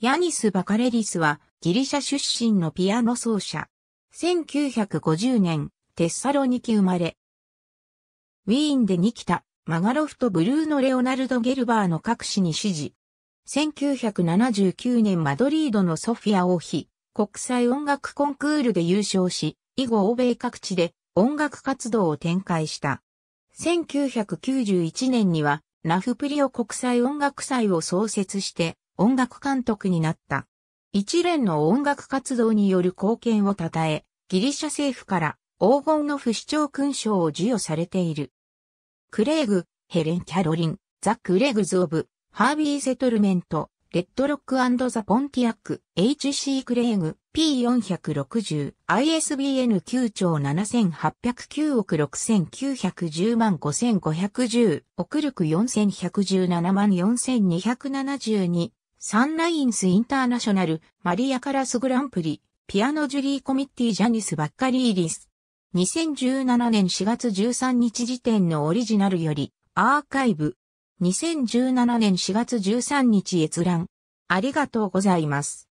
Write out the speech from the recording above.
ヤニス・バカレリスはギリシャ出身のピアノ奏者。1950年、テッサロニキ生まれ。ウィーンでニキタ、マガロフとブルーノ・レオナルド・ゲルバーの各紙に支持。1979年マドリードのソフィア王妃、国際音楽コンクールで優勝し、以後欧米各地で音楽活動を展開した。1991年には、ラフプリオ国際音楽祭を創設して、音楽監督になった。一連の音楽活動による貢献を称え、ギリシャ政府から黄金の不死鳥勲章を授与されている。クレイグ、ヘレン・キャロリン、ザ・クレイグズ・オブ、ハービー・セトルメント、レッドロックザ・ポンティアック、HC クレイグ、P460、ISBN 9兆7809億6910万5510、億力4117万4272サンラインスインターナショナル、マリア・カラスグランプリ、ピアノジュリーコミッティジャニス・バッカリーリス。2017年4月13日時点のオリジナルより、アーカイブ。2017年4月13日閲覧。ありがとうございます。